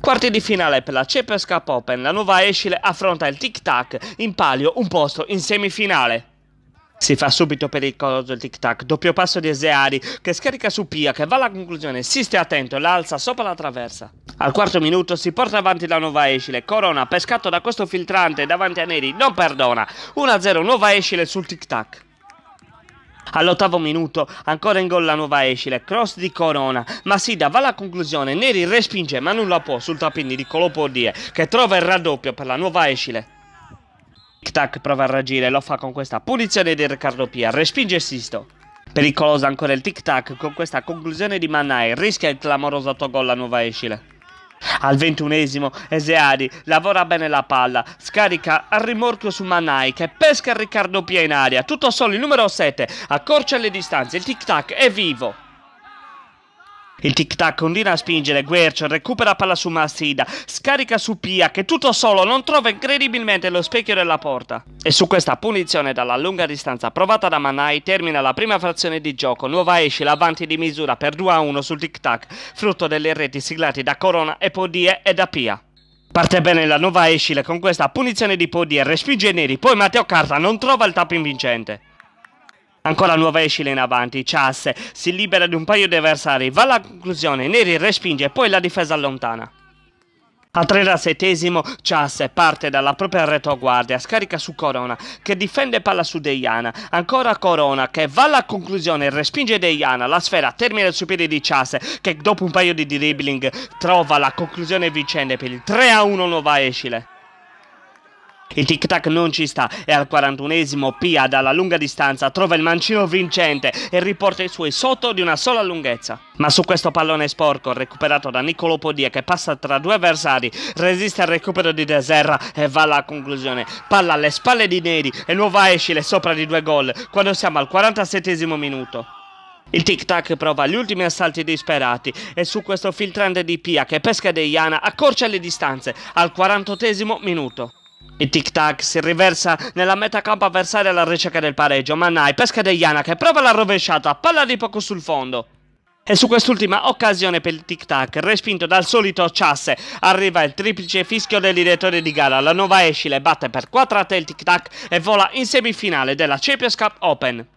Quarti di finale per la Champions Cup Open, la nuova Escile affronta il Tic Tac, in palio un posto in semifinale. Si fa subito pericoloso il tic tac, doppio passo di Ezeari che scarica su Pia che va alla conclusione, si stia attento, la alza sopra la traversa. Al quarto minuto si porta avanti la nuova Escile, Corona pescato da questo filtrante davanti a Neri, non perdona, 1-0 nuova Escile sul tic tac. All'ottavo minuto ancora in gol la nuova Escile, cross di Corona, ma Sida va alla conclusione, Neri respinge ma nulla può sul tappini di Colopodie che trova il raddoppio per la nuova Escile. Tic-tac prova a reagire, lo fa con questa punizione di Riccardo Pia, respinge Sisto. Pericolosa ancora il tic-tac con questa conclusione di Mannai, rischia il clamoroso autogol la nuova Escile. Al ventunesimo Eseari lavora bene la palla, scarica a rimorchio su Manai che pesca Riccardo Pia in aria, tutto solo il numero 7, accorcia le distanze, il tic tac è vivo. Il tic-tac continua a spingere, Guercio recupera palla su Massida, scarica su Pia che tutto solo non trova incredibilmente lo specchio della porta. E su questa punizione dalla lunga distanza provata da Manai termina la prima frazione di gioco, Nuova Escila avanti di misura per 2-1 sul tic-tac, frutto delle reti siglate da Corona e Podie e da Pia. Parte bene la nuova Escile con questa punizione di Podie, respinge i neri, poi Matteo Carta non trova il tappo invincente. Ancora nuova escile in avanti, Chas si libera di un paio di avversari, va alla conclusione, Neri respinge, e poi la difesa allontana. Al 37esimo Chas parte dalla propria retroguardia, scarica su Corona che difende palla su Deiana, ancora Corona che va alla conclusione, respinge Deiana, la sfera termina sul piedi di Chas che dopo un paio di dribbling trova la conclusione vincente per il 3-1 Nuova Escile. Il tic tac non ci sta e al 41esimo Pia dalla lunga distanza trova il mancino vincente e riporta i suoi sotto di una sola lunghezza. Ma su questo pallone sporco recuperato da Niccolo Podia che passa tra due avversari resiste al recupero di De Serra e va alla conclusione. Palla alle spalle di Neri e nuova escile sopra di due gol quando siamo al 47esimo minuto. Il tic tac prova gli ultimi assalti disperati e su questo filtrante di Pia che pesca De Iana accorcia le distanze al 48esimo minuto. Il tic tac si riversa nella metacampo avversaria alla ricerca del pareggio, Mannai, pesca pesca Deiana che prova la rovesciata, palla di poco sul fondo. E su quest'ultima occasione per il tic tac, respinto dal solito Chasse, arriva il triplice fischio del direttore di gara, la nuova Escile batte per 4 a te il tic tac e vola in semifinale della Champions Cup Open.